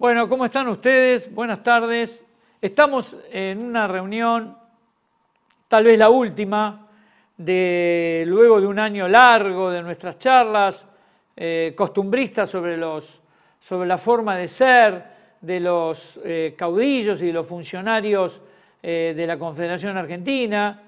Bueno, ¿cómo están ustedes? Buenas tardes. Estamos en una reunión, tal vez la última, de, luego de un año largo de nuestras charlas eh, costumbristas sobre, los, sobre la forma de ser de los eh, caudillos y de los funcionarios eh, de la Confederación Argentina,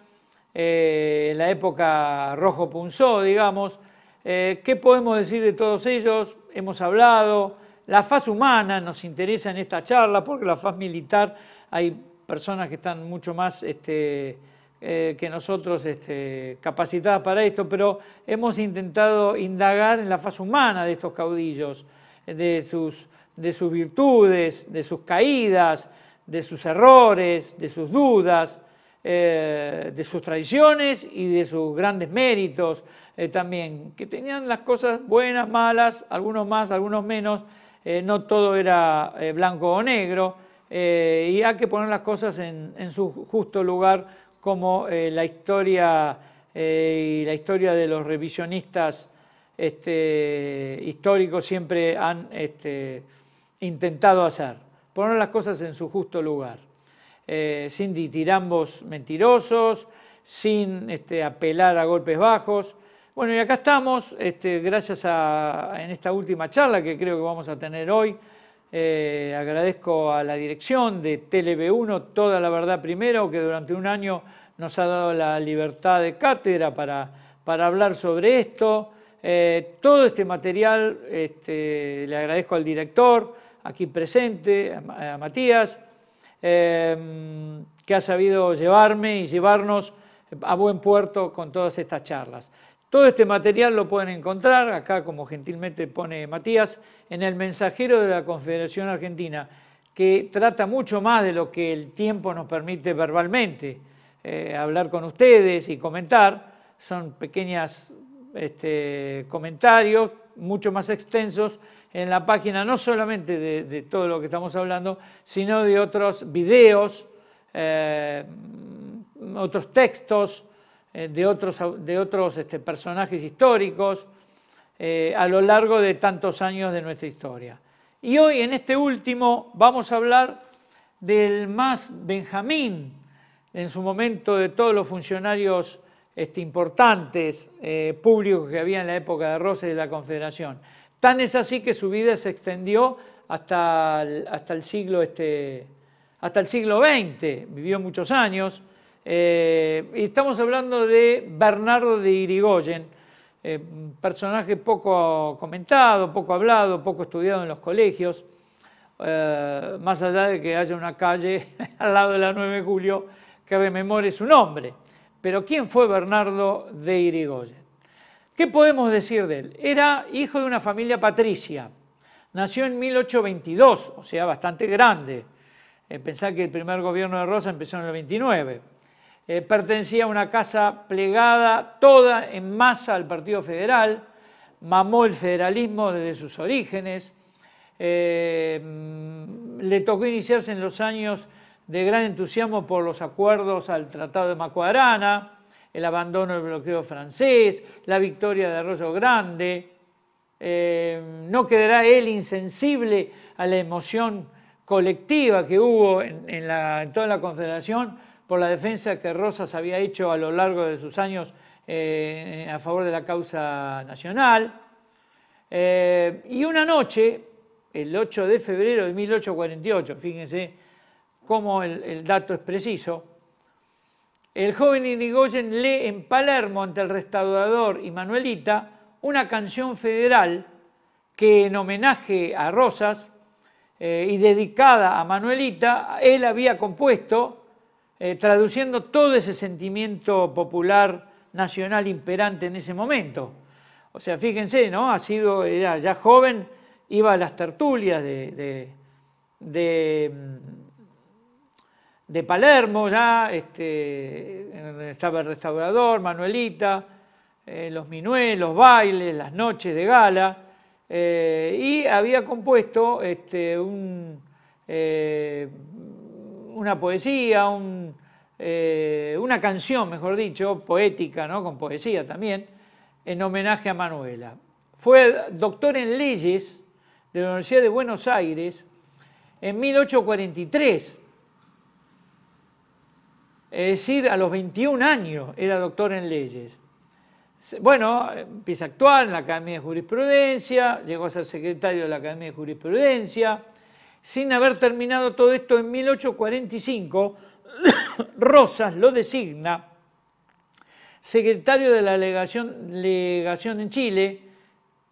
en la época rojo punzó, digamos. ¿Qué podemos decir de todos ellos? Hemos hablado, la faz humana nos interesa en esta charla porque la faz militar hay personas que están mucho más este, eh, que nosotros este, capacitadas para esto, pero hemos intentado indagar en la faz humana de estos caudillos, de sus, virtudes, de sus caídas, de sus errores, de sus dudas, eh, de sus traiciones y de sus grandes méritos eh, también, que tenían las cosas buenas, malas, algunos más, algunos menos, eh, no todo era eh, blanco o negro, eh, y hay que poner las cosas en, su justo lugar, como la historia y la historia de los revisionistas este, históricos siempre han este, intentado hacer. Poner las cosas en su justo lugar, sin ditirambos mentirosos, sin este, apelar a golpes bajos, bueno, y acá estamos, este, gracias a, en esta última charla que creo que vamos a tener hoy. Eh, agradezco a la dirección de TLB1, Toda la Verdad Primero, que durante un año nos ha dado la libertad de cátedra para, hablar sobre esto. Eh, todo este material este, le agradezco al director, aquí presente, a, Matías, em, que ha sabido llevarme y llevarnos a buen puerto con todas estas charlas. Todo este material lo pueden encontrar, acá como gentilmente pone Matías, en el mensajero de la Confederación Argentina, que trata mucho más de lo que el tiempo nos permite verbalmente. Eh, hablar con ustedes y comentar, son pequeños este, comentarios mucho más extensos en la página, no solamente de, todo lo que estamos hablando, sino de otros videos, eh, otros textos, eh, de otros, este, personajes históricos eh, a lo largo de tantos años de nuestra historia. Y hoy en este último vamos a hablar del más Benjamín, en su momento de todos los funcionarios este, importantes eh, públicos que había en la época de Rosas y de la Confederación. Tan es así que su vida se extendió hasta hasta el siglo, este, hasta el siglo XX, vivió muchos años, eh, y estamos hablando de Bernardo de Irigoyen, eh, personaje poco comentado, poco hablado, poco estudiado en los colegios, eh, más allá de que haya una calle al lado de la 9 de julio que rememore su nombre. Pero ¿quién fue Bernardo de Irigoyen? ¿Qué podemos decir de él? Era hijo de una familia patricia. Nació en 1822, o sea, bastante grande. Pensar que el primer gobierno de Rosa empezó en el 29. Eh, pertenecía a una casa plegada toda en masa al Partido Federal, mamó el federalismo desde sus orígenes, eh, mm, le tocó iniciarse en los años de gran entusiasmo por los acuerdos al Tratado de Macuarana, el abandono del bloqueo francés, la victoria de Arroyo Grande. Eh, no quedará él insensible a la emoción colectiva que hubo en toda la Confederación por la defensa que Rosas había hecho a lo largo de sus años eh, a favor de la causa nacional. Eh, y una noche, el 8 de febrero de 1848, fíjense cómo el, dato es preciso, el joven Irigoyen lee en Palermo ante el restaurador y Manuelita una canción federal que en homenaje a Rosas eh, y dedicada a Manuelita, él había compuesto eh, traduciendo todo ese sentimiento popular nacional imperante en ese momento. O sea, fíjense, ¿no? Ha sido, ya joven, iba a las tertulias de, de, mm, Palermo, ya este, estaba el restaurador, Manuelita, eh, los bailes, las noches de gala, eh, y había compuesto este, un... Eh, una poesía, eh, una canción, mejor dicho, poética, ¿no? con poesía también, en homenaje a Manuela. Fue doctor en leyes de la Universidad de Buenos Aires en 1843. Es decir, a los 21 años era doctor en leyes. Bueno, empieza a actuar en la Academia de Jurisprudencia, llegó a ser secretario de la Academia de Jurisprudencia, sin haber terminado todo esto en 1845, Rosas lo designa secretario de la legación, en Chile,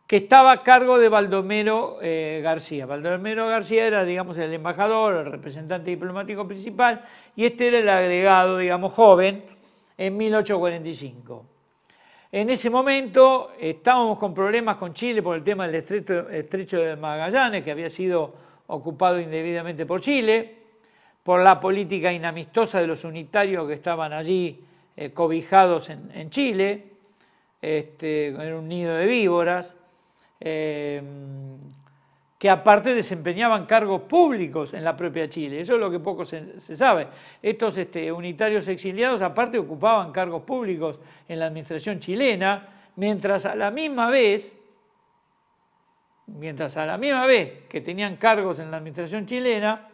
que estaba a cargo de Baldomero eh, García. Baldomero García era, digamos, el embajador, el representante diplomático principal, y este era el agregado, digamos, joven, en 1845. En ese momento estábamos con problemas con Chile por el tema del estrecho de Magallanes, que había sido ocupado indebidamente por Chile, por la política inamistosa de los unitarios que estaban allí eh, cobijados en, Chile, este, en un nido de víboras, em, que aparte desempeñaban cargos públicos en la propia Chile. Eso es lo que poco se, sabe. Estos este, unitarios exiliados aparte ocupaban cargos públicos en la administración chilena, mientras a la misma vez mientras a la misma vez que tenían cargos en la administración chilena,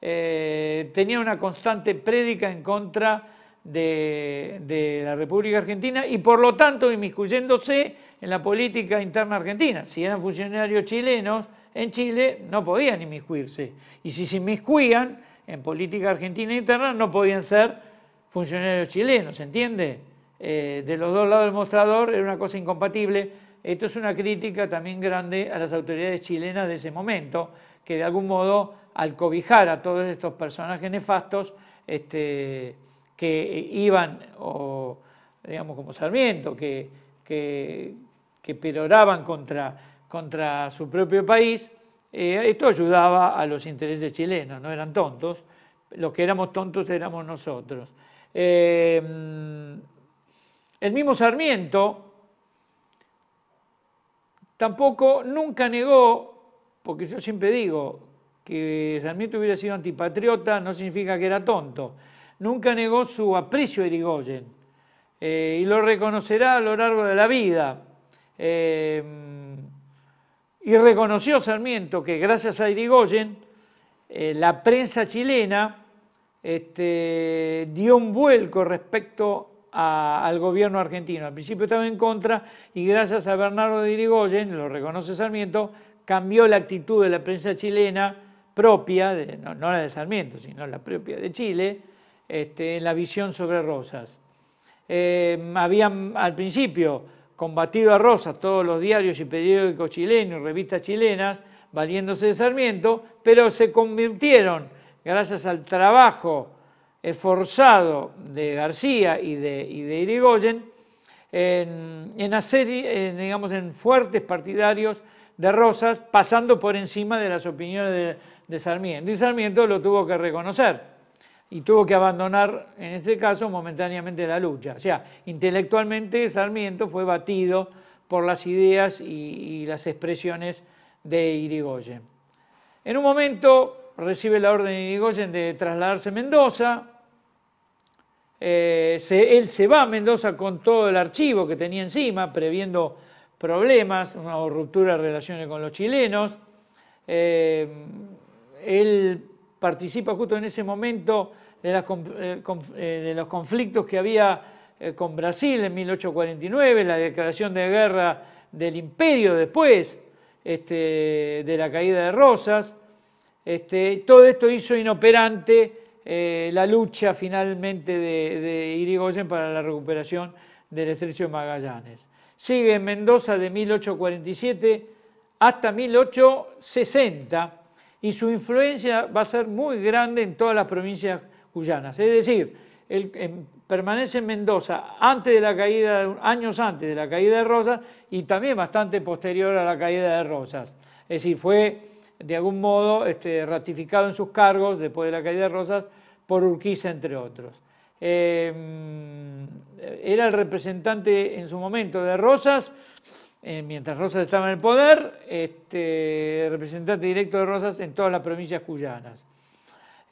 eh, tenían una constante prédica en contra de, la República Argentina y por lo tanto inmiscuyéndose en la política interna argentina. Si eran funcionarios chilenos en Chile, no podían inmiscuirse. Y si se inmiscuían en política argentina interna, no podían ser funcionarios chilenos, ¿entiende? Eh, de los dos lados del mostrador era una cosa incompatible esto es una crítica también grande a las autoridades chilenas de ese momento, que de algún modo al cobijar a todos estos personajes nefastos este, que iban, digamos como Sarmiento, que, que, peroraban contra, contra su propio país, eh, esto ayudaba a los intereses chilenos, no eran tontos, los que éramos tontos éramos nosotros. Eh, el mismo Sarmiento, Tampoco nunca negó, porque yo siempre digo que Sarmiento hubiera sido antipatriota, no significa que era tonto. Nunca negó su aprecio a Irigoyen eh, y lo reconocerá a lo largo de la vida. Eh, y reconoció Sarmiento que gracias a Irigoyen eh, la prensa chilena este, dio un vuelco respecto al gobierno argentino. Al principio estaba en contra y gracias a Bernardo de Irigoyen, lo reconoce Sarmiento, cambió la actitud de la prensa chilena propia, no, la de Sarmiento, sino la propia de Chile, este, en la visión sobre Rosas. Eh, habían al principio combatido a Rosas todos los diarios y periódicos chilenos revistas chilenas, valiéndose de Sarmiento, pero se convirtieron, gracias al trabajo esforzado de García y de, Irigoyen en, hacer, digamos, en fuertes partidarios de Rosas, pasando por encima de las opiniones de, Sarmiento. Y Sarmiento lo tuvo que reconocer y tuvo que abandonar, en este caso, momentáneamente la lucha. O sea, intelectualmente Sarmiento fue batido por las ideas y, y las expresiones de Irigoyen. En un momento recibe la orden de Irigoyen de trasladarse a Mendoza. Eh, él se va a Mendoza con todo el archivo que tenía encima, previendo problemas, una ruptura de relaciones con los chilenos. Eh, él participa justo en ese momento de, eh, los conflictos que había con Brasil en 1849, la declaración de guerra del imperio después este, de la caída de Rosas. Este, todo esto hizo inoperante eh, la lucha finalmente de, Irigoyen para la recuperación del estrecho de Magallanes. Sigue en Mendoza de 1847 hasta 1860 y su influencia va a ser muy grande en todas las provincias cuyanas. Es decir, permanece en Mendoza años antes de la caída de Rosas y también bastante posterior a la caída de Rosas. Es decir, fue de algún modo este, ratificado en sus cargos después de la caída de Rosas por Urquiza, entre otros. Em, era el representante en su momento de Rosas, eh, mientras Rosas estaba en el poder, este, representante directo de Rosas en todas las provincias cuyanas.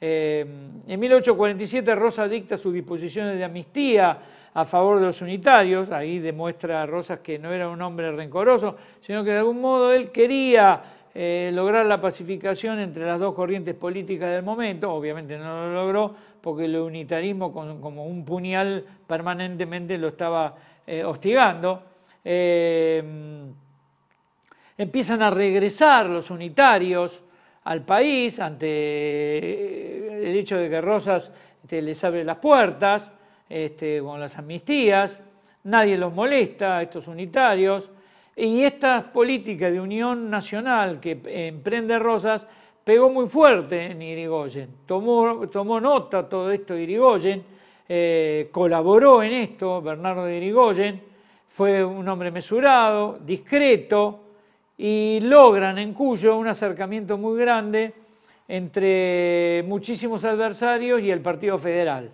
Em, en 1847 Rosas dicta sus disposiciones de amnistía a favor de los unitarios, ahí demuestra Rosas que no era un hombre rencoroso, sino que de algún modo él quería eh, lograr la pacificación entre las dos corrientes políticas del momento, obviamente no lo logró porque el unitarismo como un puñal permanentemente lo estaba eh, hostigando. Eh, empiezan a regresar los unitarios al país ante el hecho de que Rosas este, les abre las puertas este, con las amnistías, nadie los molesta, estos unitarios, y esta política de unión nacional que emprende Rosas pegó muy fuerte en Irigoyen. Tomó, tomó nota todo esto Irigoyen, eh, colaboró en esto Bernardo de Irigoyen, fue un hombre mesurado, discreto y logran en Cuyo un acercamiento muy grande entre muchísimos adversarios y el Partido Federal.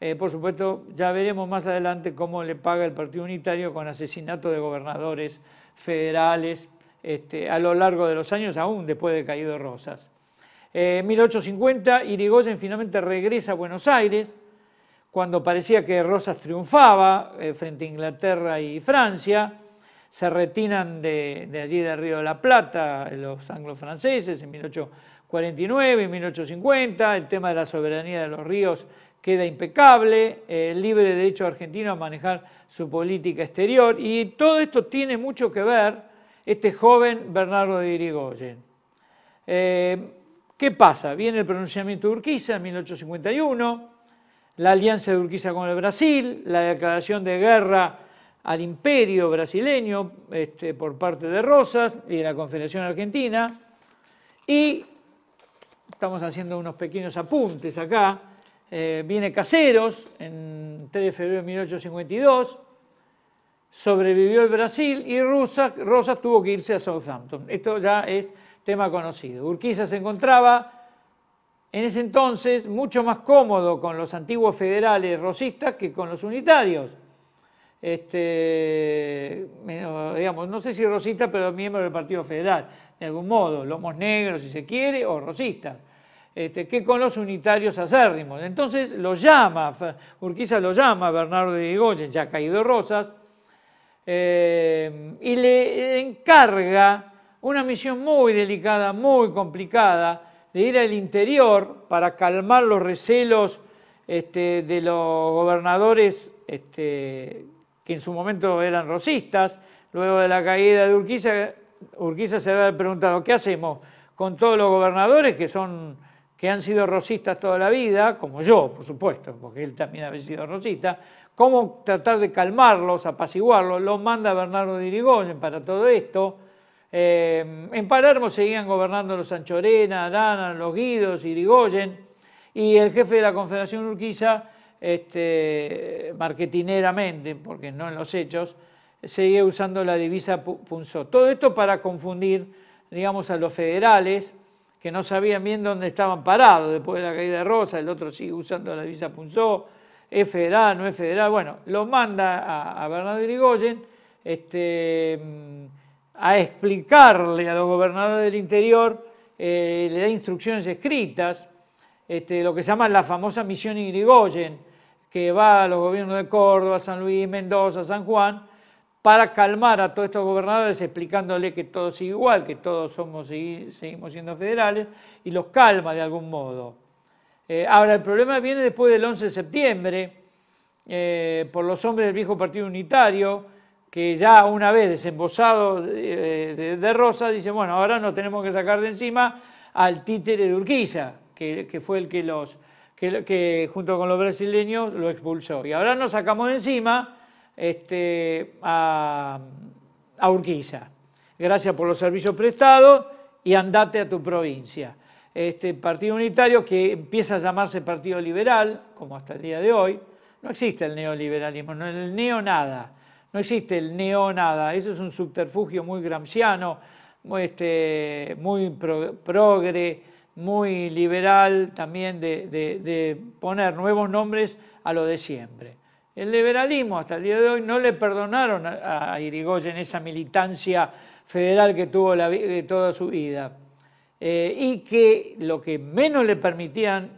Eh, por supuesto, ya veremos más adelante cómo le paga el Partido Unitario con asesinato de gobernadores federales este, a lo largo de los años, aún después de caído Rosas. Eh, en 1850, Irigoyen finalmente regresa a Buenos Aires, cuando parecía que Rosas triunfaba eh, frente a Inglaterra y Francia. Se retiran de, allí, del Río de la Plata, los anglofranceses. en 1849, y 1850. El tema de la soberanía de los ríos queda impecable, eh, el libre derecho argentino a manejar su política exterior y todo esto tiene mucho que ver este joven Bernardo de Irigoyen. Eh, ¿Qué pasa? Viene el pronunciamiento de Urquiza en 1851, la alianza de Urquiza con el Brasil, la declaración de guerra al imperio brasileño este, por parte de Rosas y de la Confederación Argentina. Y estamos haciendo unos pequeños apuntes acá. Eh, viene Caseros en 3 de febrero de 1852, sobrevivió el Brasil y Rosas, tuvo que irse a Southampton. Esto ya es tema conocido. Urquiza se encontraba en ese entonces mucho más cómodo con los antiguos federales rosistas que con los unitarios. Este, no sé si rosista, pero miembro del Partido Federal, de algún modo, lomos negros si se quiere, o rosista este, que con los unitarios acérrimos. Entonces lo llama, Urquiza lo llama Bernardo de Goyen, ya caído Rosas, eh, y le encarga una misión muy delicada, muy complicada, de ir al interior para calmar los recelos este, de los gobernadores este, que en su momento eran rosistas. Luego de la caída de Urquiza, Urquiza se había preguntado, ¿qué hacemos con todos los gobernadores que son que han sido rosistas toda la vida, como yo, por supuesto, porque él también había sido rosista, cómo tratar de calmarlos, apaciguarlos, los manda Bernardo de Irigoyen para todo esto. Eh, en Palermo seguían gobernando los Sanchorena, Arana, los Guidos, Irigoyen, y el jefe de la Confederación Urquiza, este, marketineramente, porque no en los hechos, seguía usando la divisa punzó. Todo esto para confundir, digamos, a los federales, que no sabían bien dónde estaban parados después de la caída de Rosa, el otro sigue usando la divisa Punzó, es federal, no es federal, bueno, lo manda a, a Bernardo Irigoyen este, mm, a explicarle a los gobernadores del interior, eh, le da instrucciones escritas, este, lo que se llama la famosa misión Irigoyen, que va a los gobiernos de Córdoba, San Luis, Mendoza, San Juan, para calmar a todos estos gobernadores explicándole que todo sigue igual, que todos somos seguimos siendo federales, y los calma de algún modo. Eh, ahora, el problema viene después del 11 de septiembre, eh, por los hombres del viejo Partido Unitario, que ya una vez desembosado eh, de, Rosa, dice, bueno, ahora nos tenemos que sacar de encima al títere de Urquiza, que, fue el que los, que junto con los brasileños lo expulsó. Y ahora nos sacamos de encima este, a, Urquiza. Gracias por los servicios prestados y andate a tu provincia. Este Partido Unitario que empieza a llamarse Partido Liberal, como hasta el día de hoy, no existe el neoliberalismo, no el neo nada, no existe el neo nada, eso es un subterfugio muy gramsciano, este, muy, progre, muy liberal también de poner nuevos nombres a lo de siempre. El liberalismo hasta el día de hoy no le perdonaron a, Irigoyen esa militancia federal que tuvo eh, toda su vida. Eh, y que lo que menos le permitían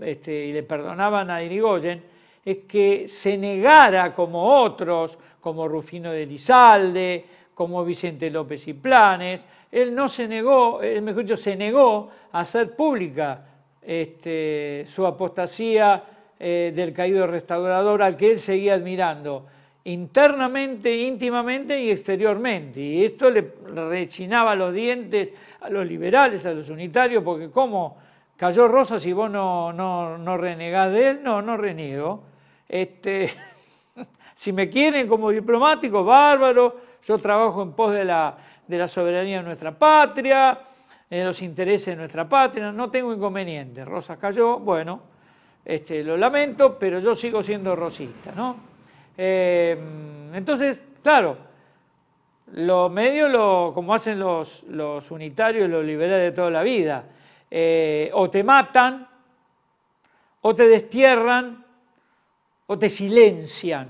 este, y le, perdonaban a Irigoyen es que se negara como otros, como Rufino de Lizalde, como Vicente López y Planes, él no se negó, él mejor dicho, se negó a hacer pública este, su apostasía eh, del caído restaurador al que él seguía admirando internamente, íntimamente y exteriormente. Y esto le rechinaba los dientes a los liberales, a los unitarios, porque como cayó Rosas y vos no, no, no renegás de él? No, no reniego. Este, si me quieren como diplomático, bárbaro, yo trabajo en pos de la, soberanía de nuestra patria, de los intereses de nuestra patria, no tengo inconveniente. Rosas cayó, bueno, este, lo lamento, pero yo sigo siendo rosista, ¿no? Em, entonces, claro, lo medio, lo, como hacen los, los unitarios, los liberales de toda la vida, eh, o te matan, o te destierran, o te silencian,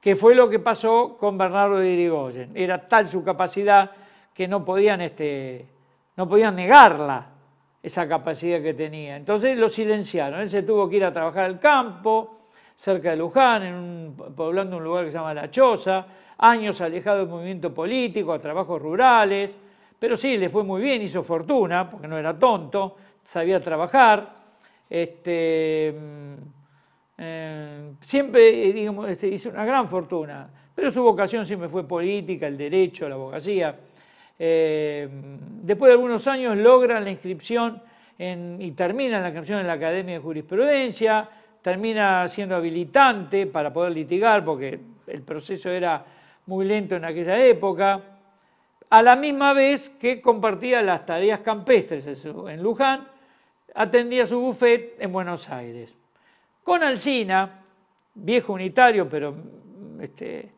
que fue lo que pasó con Bernardo de Irigoyen. Era tal su capacidad que no podían, este, no podían negarla esa capacidad que tenía. Entonces lo silenciaron, él se tuvo que ir a trabajar al campo, cerca de Luján, en un, poblando un lugar que se llama La Choza, años alejado del movimiento político, a trabajos rurales, pero sí, le fue muy bien, hizo fortuna, porque no era tonto, sabía trabajar, este, mm, eh, siempre eh, este, hizo una gran fortuna, pero su vocación siempre fue política, el derecho, la abogacía. Eh, después de algunos años logra la inscripción y termina la inscripción en la Academia de Jurisprudencia, termina siendo habilitante para poder litigar porque el proceso era muy lento en aquella época, a la misma vez que compartía las tareas campestres en Luján, atendía su buffet en Buenos Aires. Con Alcina, viejo unitario, pero este,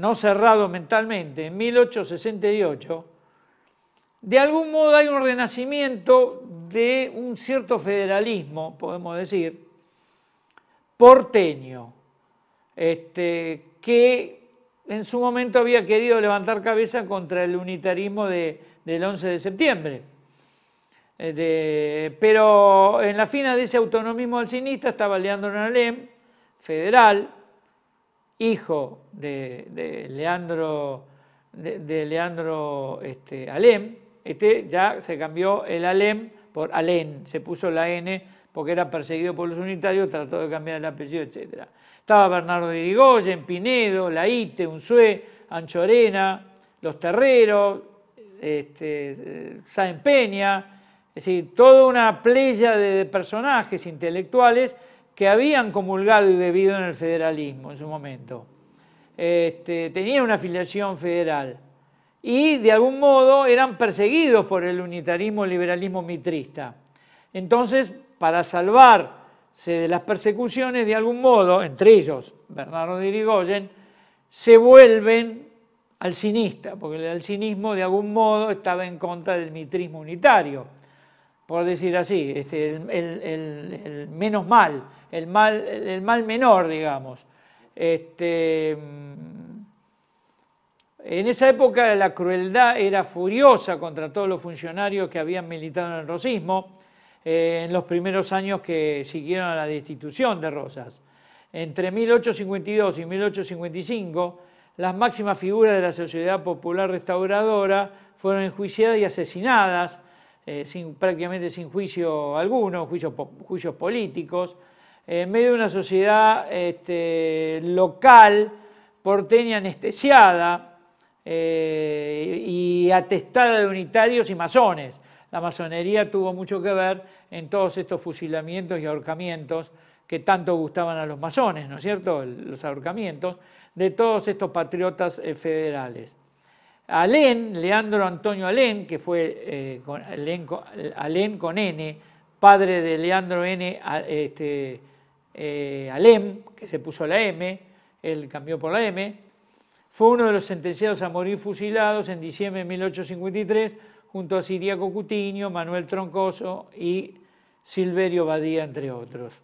no cerrado mentalmente, en 1868, de algún modo hay un renacimiento de un cierto federalismo, podemos decir, porteño, este, que en su momento había querido levantar cabeza contra el unitarismo del 11 de septiembre. Eh, pero en la fina de ese autonomismo alcinista estaba Leandro Nalem, federal, hijo de, Leandro, de, Leandro este, Alem, este ya se cambió el Alem por Alén, se puso la N porque era perseguido por los unitarios, trató de cambiar el apellido, etc. Estaba Bernardo de Irigoyen, Pinedo, Laite, Unzué, Anchorena, Los Terreros, este, Peña, es decir, toda una playa de personajes intelectuales que habían comulgado y bebido en el federalismo en su momento. Este, tenían una afiliación federal y de algún modo eran perseguidos por el unitarismo liberalismo mitrista. Entonces, para salvarse de las persecuciones, de algún modo, entre ellos Bernardo de Irigoyen, se vuelven al cinista, porque el cinismo de algún modo estaba en contra del mitrismo unitario, por decir así, este, el menos mal, el mal, menor, digamos. Este, mm, en esa época la crueldad era furiosa contra todos los funcionarios que habían militado en el rosismo eh, en los primeros años que siguieron a la destitución de Rosas. Entre 1852 y 1855, las máximas figuras de la sociedad popular restauradora fueron enjuiciadas y asesinadas, eh, prácticamente sin juicio alguno, juicios políticos en medio de una sociedad este, local, porteña anestesiada eh, y atestada de unitarios y masones. La masonería tuvo mucho que ver en todos estos fusilamientos y ahorcamientos que tanto gustaban a los masones, ¿no es cierto? Los ahorcamientos de todos estos patriotas eh, federales. Alén, Leandro Antonio Alén, que fue eh, con, Alén, con, N, padre de Leandro N. Este, eh, Alem, que se puso la M, él cambió por la M, fue uno de los sentenciados a morir fusilados en diciembre de 1853 junto a Siriaco Cutiño, Manuel Troncoso y Silverio Badía, entre otros.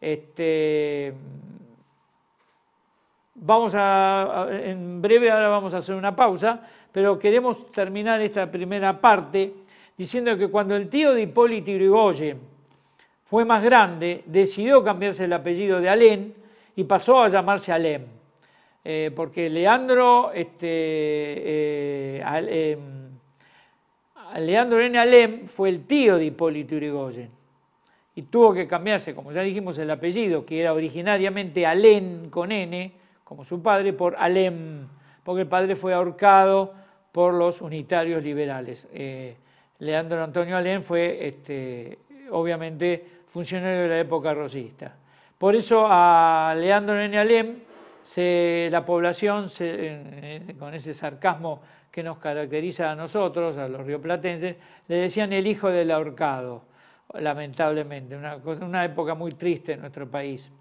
Este, vamos a, en breve ahora vamos a hacer una pausa, pero queremos terminar esta primera parte diciendo que cuando el tío de Hipólito Yrigoyen fue más grande, decidió cambiarse el apellido de Alén y pasó a llamarse Alem. Eh, porque Leandro, este, eh, em, Leandro N. Alem fue el tío de Hipólito Yrigoyen y tuvo que cambiarse, como ya dijimos, el apellido, que era originariamente Alén con N, como su padre, por Alem, porque el padre fue ahorcado por los unitarios liberales. Eh, Leandro Antonio Alén fue, este, obviamente, funcionario de la época rosista. Por eso a Leandro N. Alem, se, la población, con ese sarcasmo que nos caracteriza a nosotros, a los rioplatenses, le decían el hijo del ahorcado, lamentablemente, una, una época muy triste en nuestro país.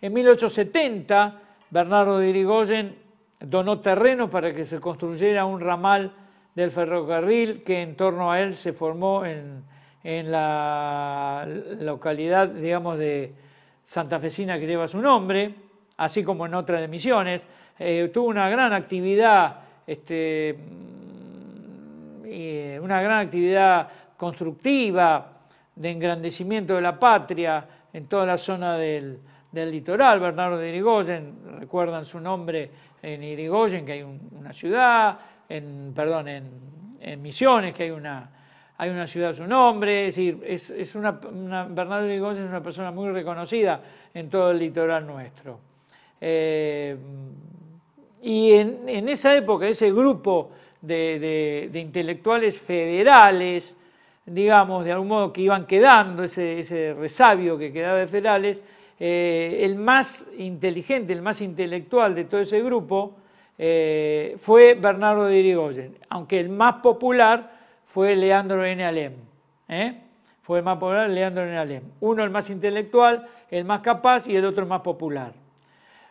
En 1870, Bernardo de Irigoyen donó terreno para que se construyera un ramal del ferrocarril que en torno a él se formó en en la localidad, digamos, de Fecina que lleva su nombre, así como en otra de Misiones. Eh, tuvo una gran actividad, este, mm, eh, una gran actividad constructiva de engrandecimiento de la patria en toda la zona del, litoral. Bernardo de Irigoyen, recuerdan su nombre en Irigoyen, que hay una ciudad, en, perdón, en, en Misiones, que hay una, hay una ciudad a su nombre, es decir, es, es una, Bernardo Irigoyen es una persona muy reconocida en todo el litoral nuestro. Eh, y en, esa época, ese grupo de, intelectuales federales, digamos, de algún modo que iban quedando, ese, resabio que quedaba de federales, eh, el más inteligente, el más intelectual de todo ese grupo eh, fue Bernardo de Irigoyen, aunque el más popular fue Leandro N. Alem. ¿eh? Fue el más popular Leandro N. Alem. Uno el más intelectual, el más capaz y el otro el más popular.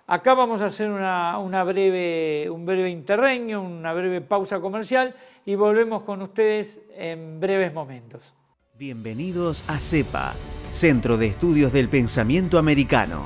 Acá vamos a hacer una, breve, un breve interreño, una breve pausa comercial y volvemos con ustedes en breves momentos. Bienvenidos a CEPA, Centro de Estudios del Pensamiento Americano.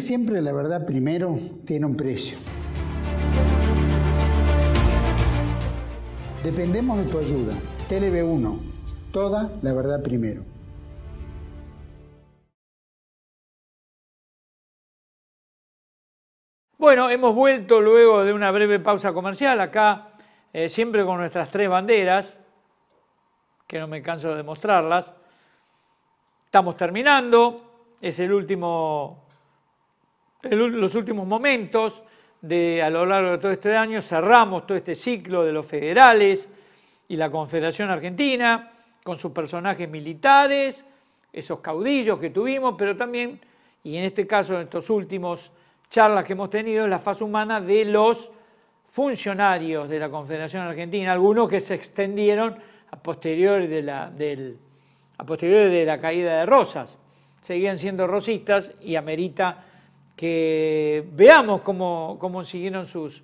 siempre la verdad primero tiene un precio. Dependemos de tu ayuda. tv 1 Toda la verdad primero. Bueno, hemos vuelto luego de una breve pausa comercial acá, eh, siempre con nuestras tres banderas, que no me canso de mostrarlas. Estamos terminando, es el último en los últimos momentos de, a lo largo de todo este año, cerramos todo este ciclo de los federales y la Confederación Argentina con sus personajes militares, esos caudillos que tuvimos, pero también, y en este caso, en estos últimos charlas que hemos tenido, la fase humana de los funcionarios de la Confederación Argentina, algunos que se extendieron a posteriores de la, de la caída de Rosas. Seguían siendo rosistas y amerita que veamos cómo, siguieron sus,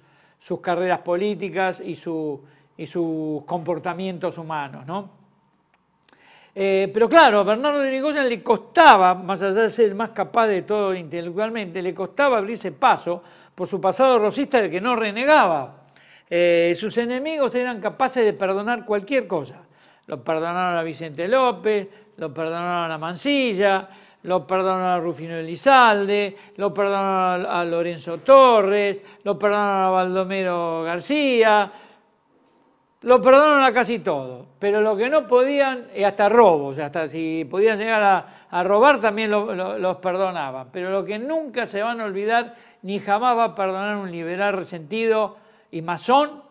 carreras políticas y, su, y sus comportamientos humanos. Eh, pero claro, a Bernardo de Nigoyen le costaba, más allá de ser el más capaz de todo intelectualmente, le costaba abrirse paso por su pasado rosista del que no renegaba. Eh, sus enemigos eran capaces de perdonar cualquier cosa. Lo perdonaron a Vicente López, lo perdonaron a Mancilla, lo perdonan a Rufino Elizalde, lo perdonan a Lorenzo Torres, lo perdonan a Baldomero García, lo perdonan a casi todo, pero lo que no podían, hasta robos, hasta si podían llegar a, robar también los perdonaban, pero lo que nunca se van a olvidar ni jamás va a perdonar un liberal resentido y masón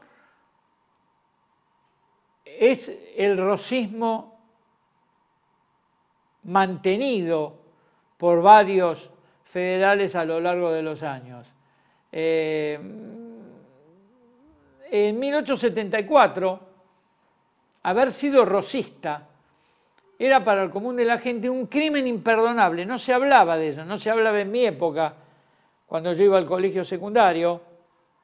es el rosismo mantenido por varios federales a lo largo de los años. Eh, en 1874, haber sido rosista era para el común de la gente un crimen imperdonable, no se hablaba de eso, no se hablaba en mi época, cuando yo iba al colegio secundario,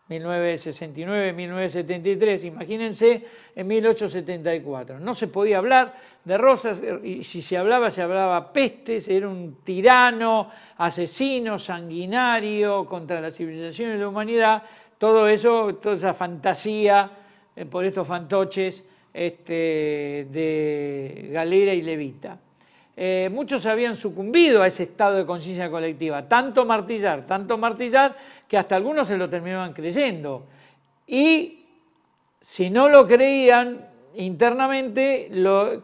1969, 1973, imagínense en 1874. No se podía hablar de Rosas y si se hablaba se hablaba pestes, era un tirano, asesino, sanguinario contra la civilización y la humanidad, todo eso, toda esa fantasía eh, por estos fantoches este, de Galera y Levita. Eh, muchos habían sucumbido a ese estado de conciencia colectiva. Tanto martillar, tanto martillar, que hasta algunos se lo terminaban creyendo. Y si no lo creían internamente, lo,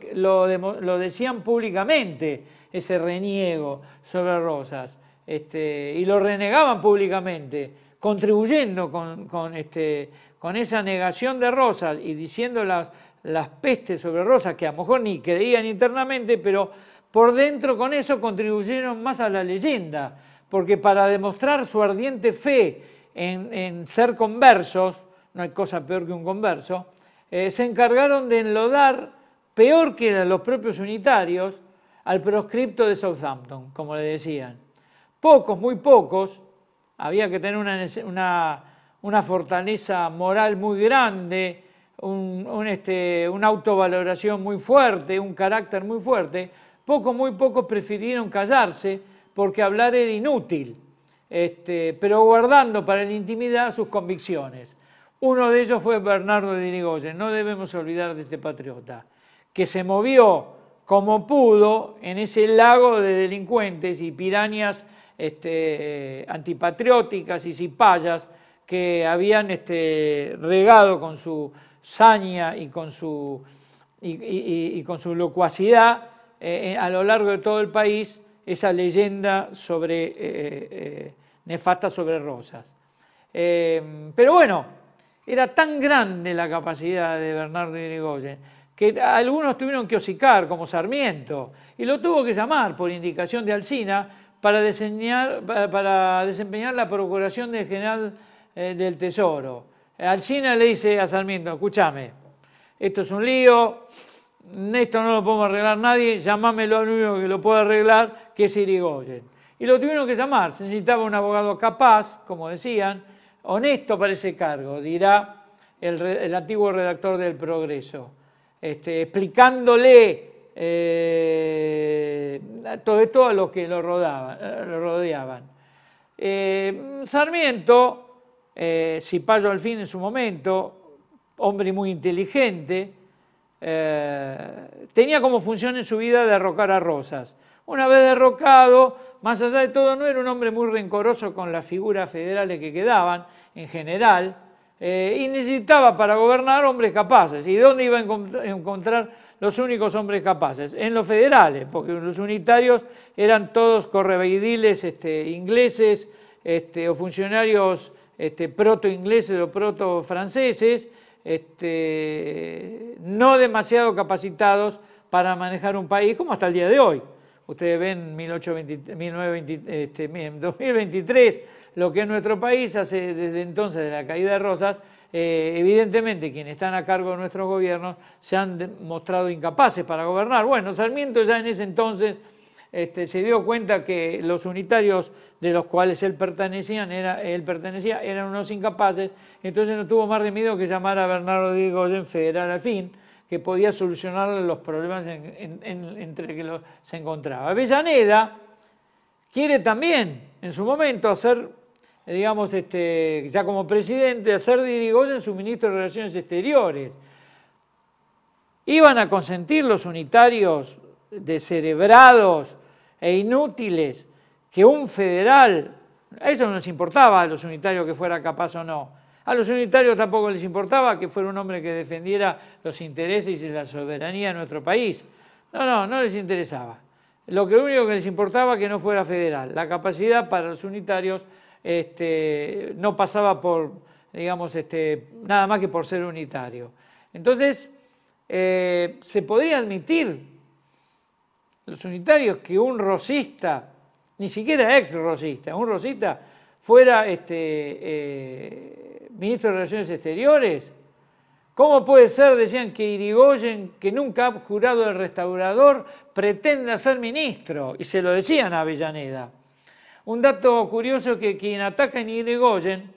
decían públicamente, ese reniego sobre Rosas. Este, y lo renegaban públicamente, contribuyendo con, este, con esa negación de Rosas y diciendo las, las pestes sobre Rosas, que a lo mejor ni creían internamente, pero por dentro con eso contribuyeron más a la leyenda, porque para demostrar su ardiente fe en, ser conversos, no hay cosa peor que un converso, eh, se encargaron de enlodar, peor que los propios unitarios, al proscripto de Southampton, como le decían. Pocos, muy pocos, había que tener una, fortaleza moral muy grande, este, una autovaloración muy fuerte, un carácter muy fuerte, poco muy poco prefirieron callarse porque hablar era inútil, este, pero guardando para la intimidad sus convicciones. Uno de ellos fue Bernardo de Irigoyen, no debemos olvidar de este patriota, que se movió como pudo en ese lago de delincuentes y pirañas este, antipatrióticas y cipayas que habían este, regado con su saña y con su locuacidad eh, eh, a lo largo de todo el país esa leyenda sobre, eh, nefasta sobre Rosas. Em, pero bueno, era tan grande la capacidad de Bernardo Irigoyen que algunos tuvieron que hocicar, como Sarmiento, y lo tuvo que llamar por indicación de Alcina para, para desempeñar la procuración del general del Tesoro. Alcina le dice a Sarmiento, escúchame, esto es un lío, esto no lo podemos arreglar nadie, llamámelo al único que lo pueda arreglar, que es Irigoyen. Y lo tuvieron que llamar, se necesitaba un abogado capaz, como decían, honesto para ese cargo, dirá el, antiguo redactor del Progreso, este, explicándole eh, todo esto a los que lo, eh, rodeaban. Eh, Sarmiento, si Cipallo al fin en su momento, hombre muy inteligente, eh, tenía como función en su vida derrocar a Rosas. Una vez derrocado, más allá de todo, no era un hombre muy rencoroso con las figuras federales que quedaban en general, eh, y necesitaba para gobernar hombres capaces. ¿Y dónde iba a encontrar los únicos hombres capaces? En los federales, porque los unitarios eran todos correveidiles este, ingleses este, o funcionarios este, proto-ingleses o proto-franceses, este, no demasiado capacitados para manejar un país como hasta el día de hoy. Ustedes ven en 2023 este, lo que es nuestro país, hace desde entonces de la caída de Rosas, eh, evidentemente quienes están a cargo de nuestros gobiernos se han mostrado incapaces para gobernar. Bueno, Sarmiento ya en ese entonces este, se dio cuenta que los unitarios de los cuales él, pertenecían, era, él pertenecía eran unos incapaces, entonces no tuvo más remedio que llamar a Bernardo en federal al fin, que podía solucionar los problemas entre los entre que los, se encontraba. Avellaneda quiere también, en su momento, hacer, digamos, este, ya como presidente, hacer de en su ministro de Relaciones Exteriores. ¿Iban a consentir los unitarios descerebrados e inútiles que un federal, a eso no les importaba a los unitarios que fuera capaz o no, a los unitarios tampoco les importaba que fuera un hombre que defendiera los intereses y la soberanía de nuestro país. No, no, no les interesaba. Lo que único que les importaba que no fuera federal. La capacidad para los unitarios este, no pasaba por, digamos, este, nada más que por ser unitario. Entonces, eh, se podía admitir los unitarios que un rosista, ni siquiera ex rosista, un rosista fuera este, eh, ministro de Relaciones Exteriores? ¿Cómo puede ser, decían, que Irigoyen, que nunca ha jurado el restaurador, pretenda ser ministro? Y se lo decían a Avellaneda. Un dato curioso que quien ataca en Irigoyen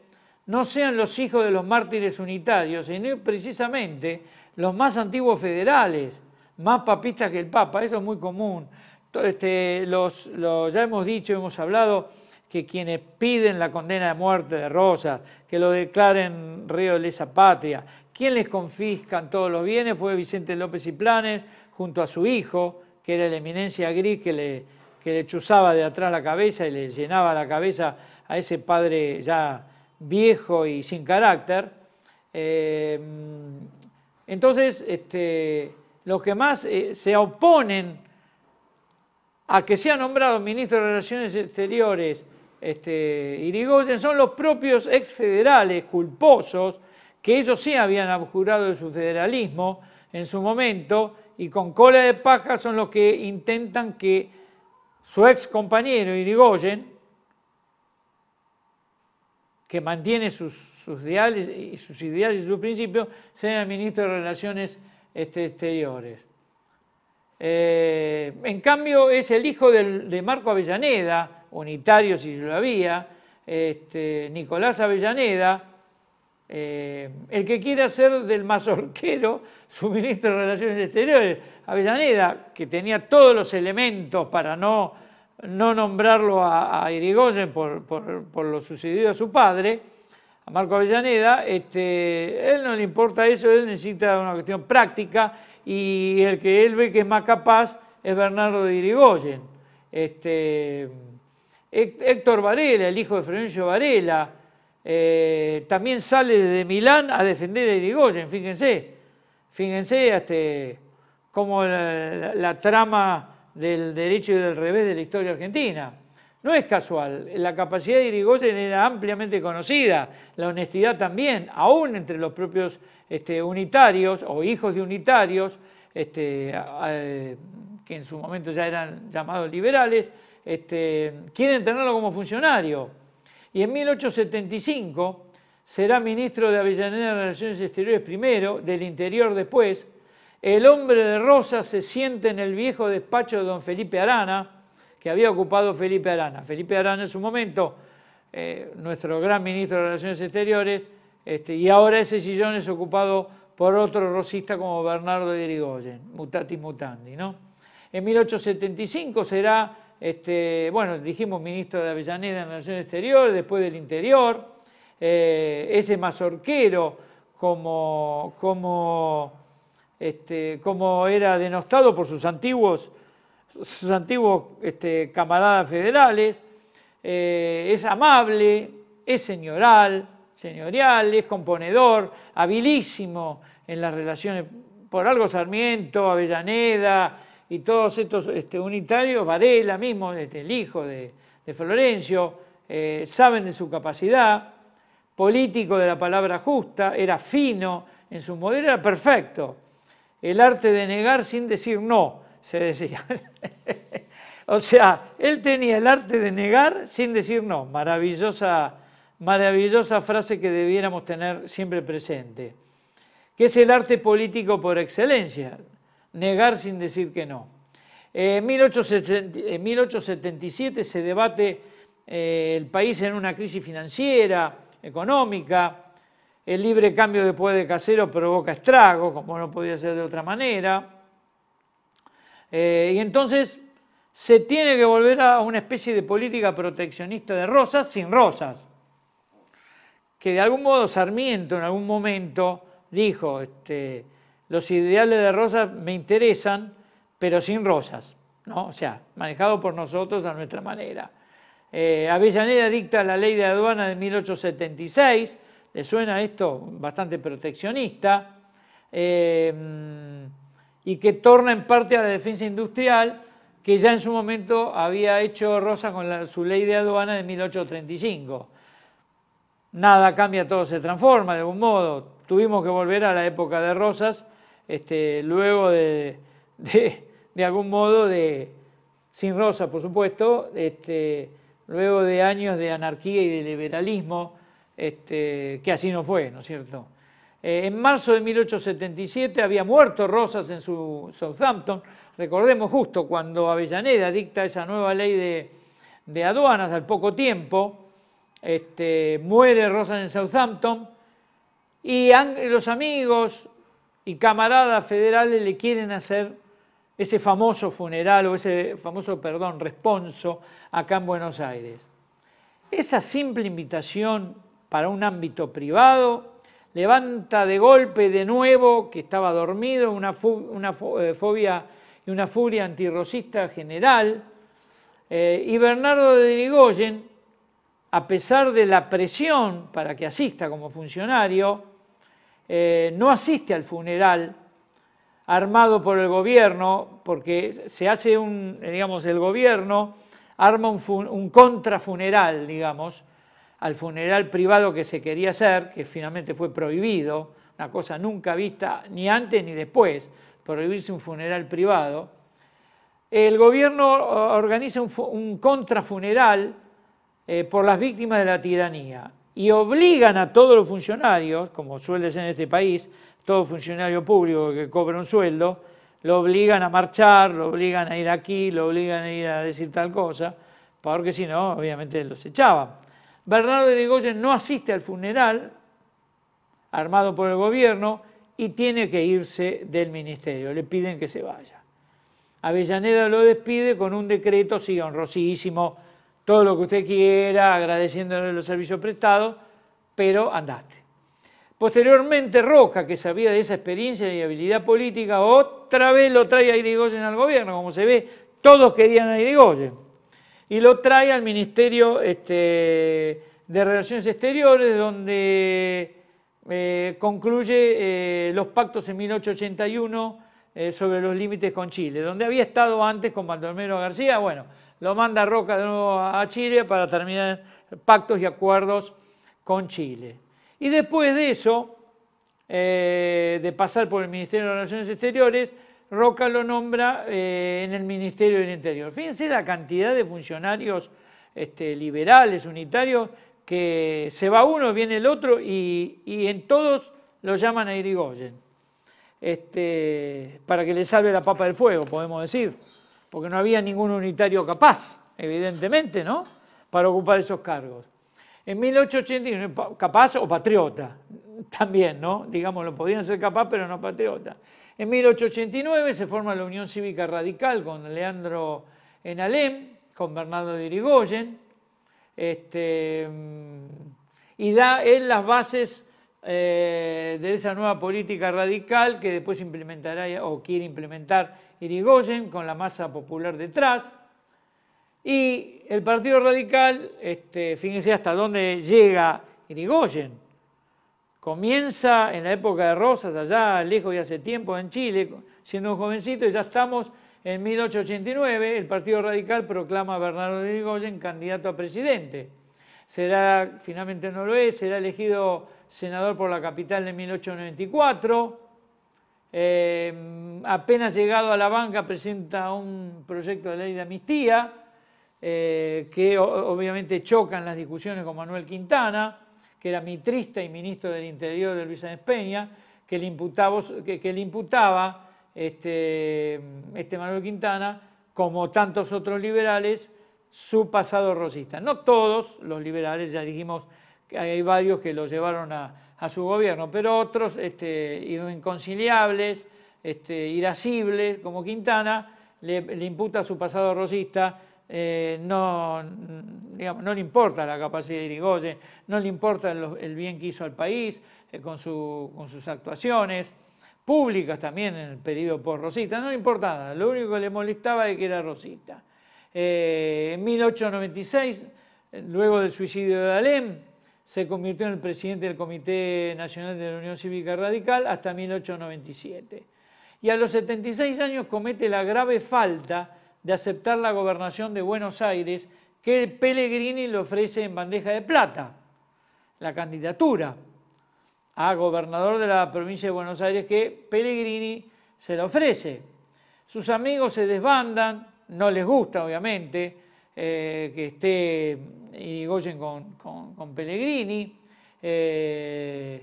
no sean los hijos de los mártires unitarios, sino precisamente los más antiguos federales, más papistas que el Papa, eso es muy común. Este, los, ya hemos dicho, hemos hablado que quienes piden la condena de muerte de Rosas, que lo declaren río de esa patria, quien les confiscan todos los bienes fue Vicente López y Planes, junto a su hijo, que era la eminencia gris que le, que le chuzaba de atrás la cabeza y le llenaba la cabeza a ese padre ya viejo y sin carácter. Eh, entonces, este, los que más eh, se oponen a que sea nombrado ministro de Relaciones Exteriores este, Irigoyen son los propios exfederales culposos, que ellos sí habían abjurado de su federalismo en su momento, y con cola de paja son los que intentan que su ex compañero Irigoyen, que mantiene sus, sus ideales y sus principios, sea ministro de Relaciones Exteriores este, exteriores. Eh, en cambio, es el hijo de Marco Avellaneda, unitario si lo había, este, Nicolás Avellaneda, eh, el que quiere hacer del mazorquero su ministro de Relaciones Exteriores, Avellaneda, que tenía todos los elementos para no, nombrarlo a, Irigoyen por, por lo sucedido a su padre, a Marco Avellaneda, este, él no le importa eso, él necesita una cuestión práctica y el que él ve que es más capaz es Bernardo de Irigoyen. Este, Héctor Varela, el hijo de Florencio Varela, eh, también sale de Milán a defender a Irigoyen, fíjense, fíjense este, cómo la trama del derecho y del revés de la historia argentina. No es casual, la capacidad de Irigoyen era ampliamente conocida, la honestidad también, aún entre los propios este, unitarios o hijos de unitarios, este, que en su momento ya eran llamados liberales, este, quieren tenerlo como funcionario. Y en 1875 será ministro de Avellaneda de Relaciones Exteriores primero, del Interior después. El hombre de Rosa se siente en el viejo despacho de don Felipe Arana, había ocupado Felipe Arana. Felipe Arana en su momento, eh, nuestro gran ministro de Relaciones Exteriores, este, y ahora ese sillón es ocupado por otro rosista como Bernardo de Irigoyen, mutatis mutandi. ¿no? En 1875 será, este, bueno, dijimos ministro de Avellaneda en Relaciones Exteriores, después del Interior, eh, ese mazorquero como, como, este, como era denostado por sus antiguos sus antiguos este, camaradas federales, eh, es amable, es señoral, señorial, es componedor, habilísimo en las relaciones, por algo Sarmiento, Avellaneda y todos estos este, unitarios, Varela mismo, este, el hijo de, Florencio, eh, saben de su capacidad, político de la palabra justa, era fino en su modelo, era perfecto. El arte de negar sin decir no, se decía. o sea, él tenía el arte de negar sin decir no. Maravillosa, maravillosa frase que debiéramos tener siempre presente. Que es el arte político por excelencia. Negar sin decir que no. En 1877 se debate eh, el país en una crisis financiera, económica. El libre cambio de poder casero provoca estragos, como no podía ser de otra manera. Eh, y entonces se tiene que volver a una especie de política proteccionista de rosas sin rosas. Que de algún modo Sarmiento en algún momento dijo, este, los ideales de rosas me interesan, pero sin rosas. ¿no? O sea, manejado por nosotros a nuestra manera. Eh, Avellaneda dicta la ley de aduana de 1876, le suena esto bastante proteccionista. Eh, y que torna en parte a la defensa industrial que ya en su momento había hecho Rosa con su ley de aduana de 1835. Nada cambia, todo se transforma de algún modo. Tuvimos que volver a la época de Rosas, este, luego de, de, algún modo de, sin Rosa por supuesto, este, luego de años de anarquía y de liberalismo, este, que así no fue, ¿no es cierto? Eh, en marzo de 1877 había muerto Rosas en su Southampton. Recordemos justo cuando Avellaneda dicta esa nueva ley de, aduanas al poco tiempo, este, muere Rosas en Southampton y los amigos y camaradas federales le quieren hacer ese famoso funeral o ese famoso, perdón, responso acá en Buenos Aires. Esa simple invitación para un ámbito privado levanta de golpe de nuevo, que estaba dormido, una, eh, fobia y una furia antirrocista general. Eh, y Bernardo de Rigoyen, a pesar de la presión para que asista como funcionario, eh, no asiste al funeral armado por el gobierno, porque se hace un, digamos, el gobierno arma un, un contrafuneral, digamos, al funeral privado que se quería hacer, que finalmente fue prohibido, una cosa nunca vista ni antes ni después, prohibirse un funeral privado, el gobierno organiza un, contrafuneral eh, por las víctimas de la tiranía y obligan a todos los funcionarios, como suele ser en este país, todo funcionario público que cobra un sueldo, lo obligan a marchar, lo obligan a ir aquí, lo obligan a ir a decir tal cosa, porque si no, obviamente los echaban. Bernardo de Irigoyen no asiste al funeral armado por el gobierno y tiene que irse del ministerio, le piden que se vaya. Avellaneda lo despide con un decreto, sí, honrosísimo, todo lo que usted quiera, agradeciéndole los servicios prestados, pero andate. Posteriormente Roca, que sabía de esa experiencia y habilidad política, otra vez lo trae a Irigoyen al gobierno, como se ve, todos querían a Irigoyen y lo trae al Ministerio este, de Relaciones Exteriores, donde eh, concluye eh, los pactos en 1881 eh, sobre los límites con Chile, donde había estado antes con Baldomero García. Bueno, lo manda Roca de nuevo a Chile para terminar pactos y acuerdos con Chile. Y después de eso, de pasar por el Ministerio de Relaciones Exteriores, Roca lo nombra eh, en el Ministerio del Interior. Fíjense la cantidad de funcionarios este, liberales, unitarios, que se va uno, viene el otro y, en todos lo llaman a Irigoyen. Este, para que le salve la papa del fuego, podemos decir, porque no había ningún unitario capaz, evidentemente, ¿no? Para ocupar esos cargos. En 1881, capaz o patriota, también, ¿no? Digamos, lo podían ser capaz, pero no patriotas. En 1889 se forma la Unión Cívica Radical con Leandro Enalem, con Bernardo de Irigoyen, este, mm, y da en las bases eh, de esa nueva política radical que después implementará o quiere implementar Irigoyen con la masa popular detrás. Y el Partido Radical, este, fíjense hasta dónde llega Irigoyen, Comienza en la época de Rosas, allá lejos y hace tiempo en Chile, siendo un jovencito, y ya estamos en 1889, el Partido Radical proclama a Bernardo de Irigoyen candidato a presidente. Será, finalmente no lo es, será elegido senador por la capital en 1894. Eh, apenas llegado a la banca presenta un proyecto de ley de amnistía eh, que obviamente chocan las discusiones con Manuel Quintana que era mitrista y ministro del Interior de Luis Sáenz Peña, que le imputaba, que, le imputaba este, este Manuel Quintana, como tantos otros liberales, su pasado rosista. No todos los liberales, ya dijimos que hay varios que lo llevaron a, su gobierno, pero otros este, inconciliables, este, irascibles, como Quintana, le, le, imputa su pasado rosista eh, no, no le importa la capacidad de Irigoyen, no le importa el, bien que hizo al país eh, con, sus actuaciones públicas también en el periodo por Rosita, no le importa nada, lo único que le molestaba es que era Rosita. Eh, en 1896, luego del suicidio de Alem, se convirtió en el presidente del Comité Nacional de la Unión Cívica Radical hasta 1897. Y a los 76 años comete la grave falta de aceptar la gobernación de Buenos Aires que Pellegrini le ofrece en bandeja de plata, la candidatura a gobernador de la provincia de Buenos Aires que Pellegrini se la ofrece. Sus amigos se desbandan, no les gusta obviamente eh, que esté Irigoyen con, con, Pellegrini. Eh,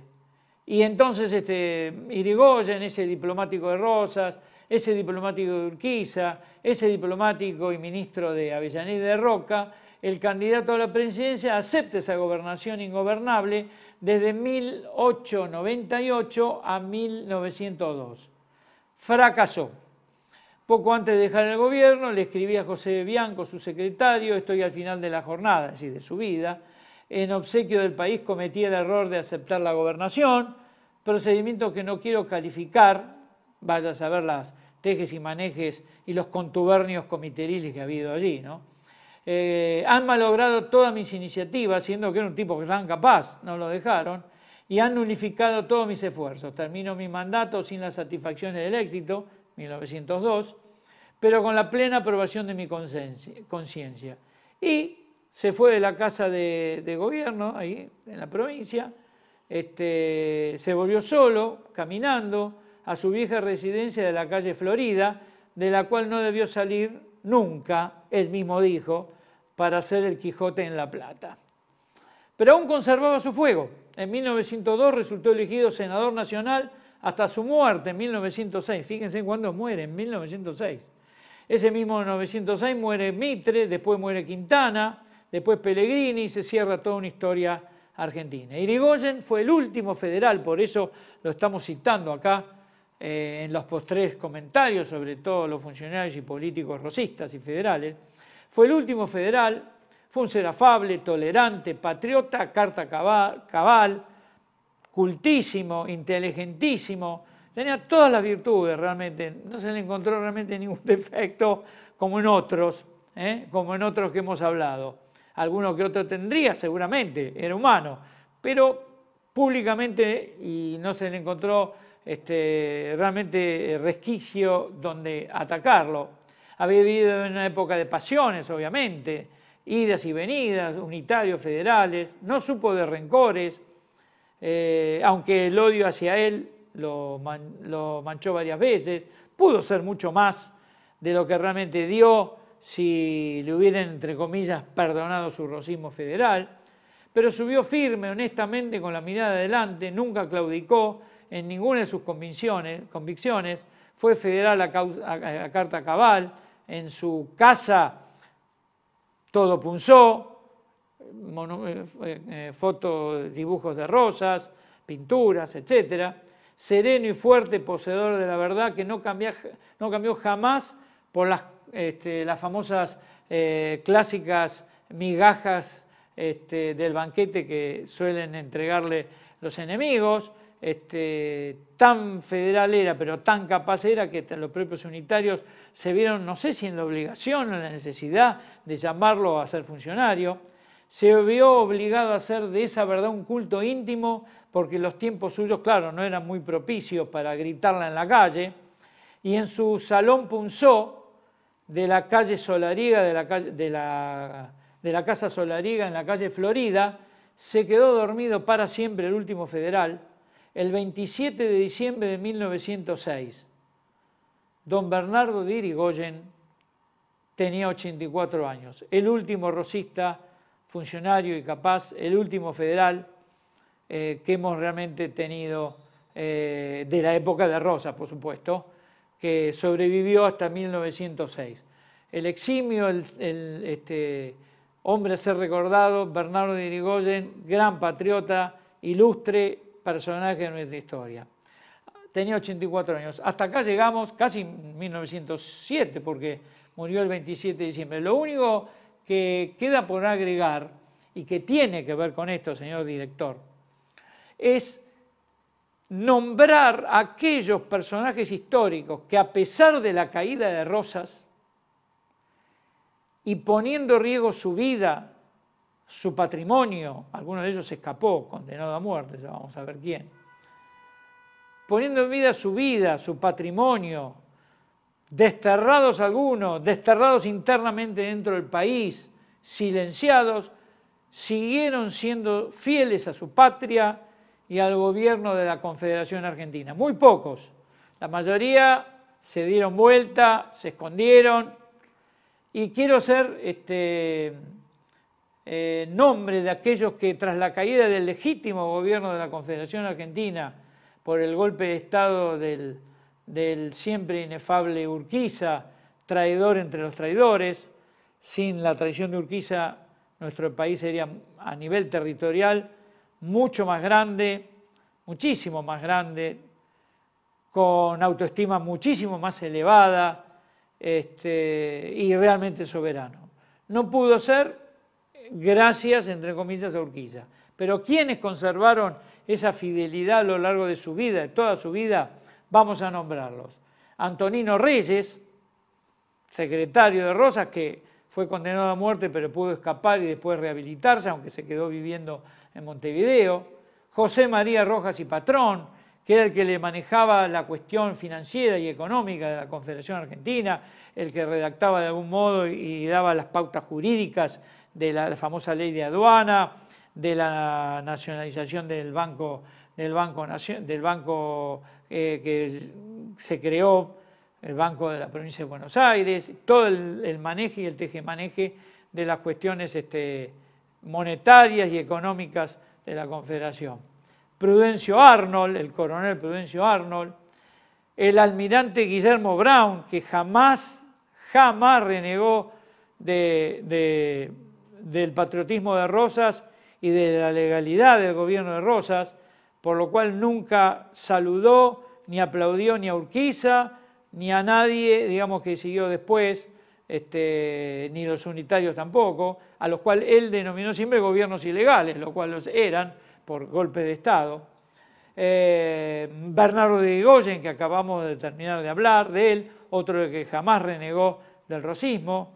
y entonces este, Irigoyen, ese diplomático de Rosas, ese diplomático de Urquiza, ese diplomático y ministro de Avellaneda de Roca, el candidato a la presidencia acepta esa gobernación ingobernable desde 1898 a 1902. Fracasó. Poco antes de dejar el gobierno, le escribía a José Bianco, su secretario, estoy al final de la jornada, es decir, de su vida, en obsequio del país cometía el error de aceptar la gobernación, procedimiento que no quiero calificar, vaya a saber tejes y manejes y los contubernios comiteriles que ha habido allí. ¿no? Eh, han malogrado todas mis iniciativas, siendo que era un tipo que eran capaz, no lo dejaron, y han unificado todos mis esfuerzos. Termino mi mandato sin las satisfacciones del éxito, 1902, pero con la plena aprobación de mi conciencia. Y se fue de la casa de, de gobierno, ahí en la provincia, este, se volvió solo, caminando, a su vieja residencia de la calle Florida, de la cual no debió salir nunca, él mismo dijo, para hacer el Quijote en La Plata. Pero aún conservaba su fuego. En 1902 resultó elegido senador nacional hasta su muerte en 1906. Fíjense cuándo muere, en 1906. Ese mismo 1906 muere Mitre, después muere Quintana, después Pellegrini y se cierra toda una historia argentina. Irigoyen fue el último federal, por eso lo estamos citando acá, eh, en los postres comentarios, sobre todo los funcionarios y políticos rosistas y federales, fue el último federal, fue un ser afable, tolerante, patriota, carta cabal, cabal cultísimo, inteligentísimo, tenía todas las virtudes realmente, no se le encontró realmente ningún defecto como en otros, ¿eh? como en otros que hemos hablado. Alguno que otro tendría seguramente, era humano, pero públicamente y no se le encontró este, realmente eh, resquicio donde atacarlo. Había vivido en una época de pasiones, obviamente, idas y venidas, unitarios, federales, no supo de rencores, eh, aunque el odio hacia él lo, lo manchó varias veces, pudo ser mucho más de lo que realmente dio si le hubieran, entre comillas, perdonado su rosismo federal pero subió firme, honestamente, con la mirada adelante, nunca claudicó en ninguna de sus convicciones, fue federal a, carta cabal, en su casa todo punzó, eh, eh, eh, fotos, dibujos de rosas, pinturas, etc. Sereno y fuerte, poseedor de la verdad, que no, no cambió jamás por las, este, las famosas clásicas migajas este, del banquete que suelen entregarle los enemigos. Este, tan federal era, pero tan capaz era que los propios unitarios se vieron, no sé si en la obligación o en la necesidad de llamarlo a ser funcionario, se vio obligado a hacer de esa verdad un culto íntimo porque los tiempos suyos, claro, no eran muy propicios para gritarla en la calle, y en su salón punzó de la calle Solariga, de la, calle, de la de la Casa Solariga, en la calle Florida, se quedó dormido para siempre el último federal el 27 de diciembre de 1906. Don Bernardo de Irigoyen tenía 84 años, el último rosista, funcionario y capaz, el último federal eh, que hemos realmente tenido eh, de la época de Rosas, por supuesto, que sobrevivió hasta 1906. El eximio, el, este, hombre a ser recordado, Bernardo de Irigoyen, gran patriota, ilustre personaje de nuestra historia. Tenía 84 años. Hasta acá llegamos, casi 1907, porque murió el 27 de diciembre. Lo único que queda por agregar, y que tiene que ver con esto, señor director, es nombrar aquellos personajes históricos que a pesar de la caída de Rosas, y poniendo en riesgo su vida, su patrimonio, alguno de ellos escapó, condenado a muerte, ya vamos a ver quién, poniendo en vida su vida, su patrimonio, desterrados algunos, desterrados internamente dentro del país, silenciados, siguieron siendo fieles a su patria y al gobierno de la Confederación Argentina. Muy pocos, la mayoría se dieron vuelta, se escondieron, y quiero ser este, eh, nombre de aquellos que tras la caída del legítimo gobierno de la Confederación Argentina por el golpe de Estado del, del siempre inefable Urquiza, traidor entre los traidores, sin la traición de Urquiza nuestro país sería a nivel territorial mucho más grande, muchísimo más grande, con autoestima muchísimo más elevada, este, y realmente soberano. No pudo ser gracias, entre comillas, a Urquiza. Pero quienes conservaron esa fidelidad a lo largo de su vida, de toda su vida, vamos a nombrarlos. Antonino Reyes, secretario de Rosas, que fue condenado a muerte pero pudo escapar y después rehabilitarse, aunque se quedó viviendo en Montevideo. José María Rojas y Patrón, que era el que le manejaba la cuestión financiera y económica de la Confederación Argentina, el que redactaba de algún modo y daba las pautas jurídicas de la, famosa ley de aduana, de la nacionalización del Banco, del eh, que se creó, el Banco de la Provincia de Buenos Aires, todo el, maneje y el tejemaneje de las cuestiones este, monetarias y económicas de la Confederación. Prudencio Arnold, el coronel Prudencio Arnold, el almirante Guillermo Brown, que jamás, jamás renegó del patriotismo de Rosas y de la legalidad del gobierno de Rosas, por lo cual nunca saludó, ni aplaudió ni a Urquiza, ni a nadie, digamos, que siguió después, este, ni los unitarios tampoco, a los cuales él denominó siempre gobiernos ilegales, lo cual los eran, por golpe de Estado. Eh, Bernardo de Goyen, que acabamos de terminar de hablar de él, otro que jamás renegó del racismo,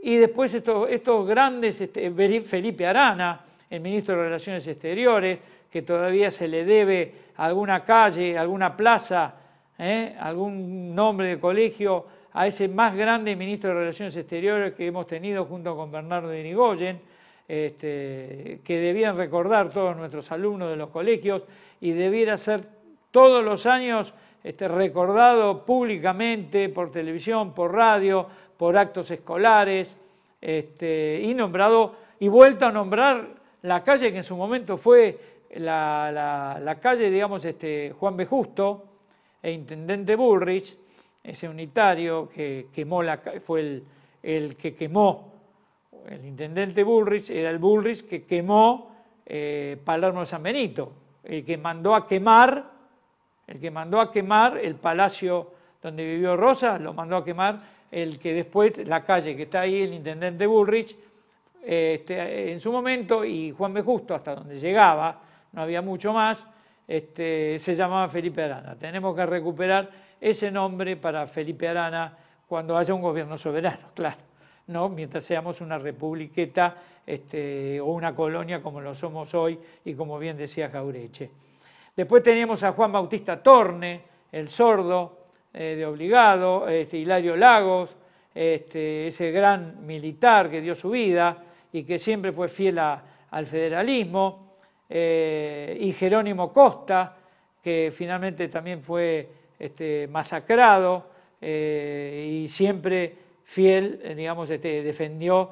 Y después estos, grandes, este, Felipe Arana, el ministro de Relaciones Exteriores, que todavía se le debe alguna calle, alguna plaza, ¿eh? algún nombre de colegio a ese más grande ministro de Relaciones Exteriores que hemos tenido junto con Bernardo de rigoyen este, que debían recordar todos nuestros alumnos de los colegios y debiera ser todos los años este, recordado públicamente por televisión, por radio, por actos escolares este, y nombrado y vuelto a nombrar la calle que en su momento fue la, calle, digamos, este, Juan B. Justo e Intendente Bullrich, ese unitario que quemó la, fue el que quemó el intendente Bullrich era el Bullrich que quemó eh, Palermo San Benito, el que mandó a quemar, el que mandó a quemar el palacio donde vivió Rosa, lo mandó a quemar el que después, la calle que está ahí, el intendente Bullrich, eh, este, en su momento, y Juan B. Justo, hasta donde llegaba, no había mucho más, este, se llamaba Felipe Arana. Tenemos que recuperar ese nombre para Felipe Arana cuando haya un gobierno soberano, claro mientras seamos una republiqueta este, o una colonia como lo somos hoy y como bien decía Jaureche. Después tenemos a Juan Bautista Torne, el sordo eh, de obligado, este, Hilario Lagos, este, ese gran militar que dio su vida y que siempre fue fiel al federalismo, eh, y Jerónimo Costa, que finalmente también fue este, masacrado eh, y siempre fiel, eh, digamos, este, defendió,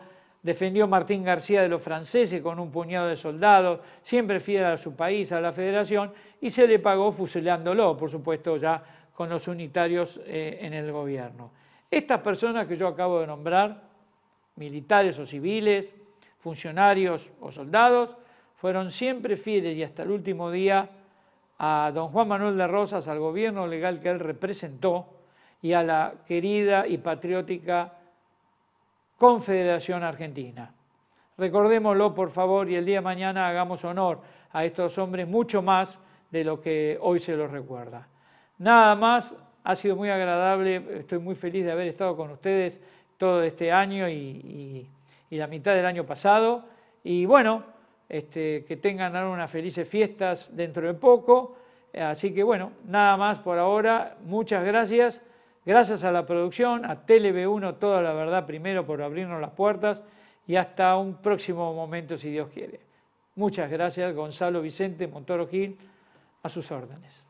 Martín García de los franceses con un puñado de soldados, siempre fiel a su país, a la federación, y se le pagó fusilándolo, por supuesto, ya con los unitarios eh, en el gobierno. Estas personas que yo acabo de nombrar, militares o civiles, funcionarios o soldados, fueron siempre fieles y hasta el último día a don Juan Manuel de Rosas, al gobierno legal que él representó, y a la querida y patriótica Confederación Argentina. Recordémoslo, por favor, y el día de mañana hagamos honor a estos hombres mucho más de lo que hoy se los recuerda. Nada más, ha sido muy agradable, estoy muy feliz de haber estado con ustedes todo este año y, la mitad del año pasado. Y bueno, este, que tengan unas felices fiestas dentro de poco. Así que bueno, nada más por ahora. Muchas gracias. Gracias a la producción, a TeleV1 Toda la Verdad primero por abrirnos las puertas y hasta un próximo momento si Dios quiere. Muchas gracias Gonzalo Vicente Montoro Gil, a sus órdenes.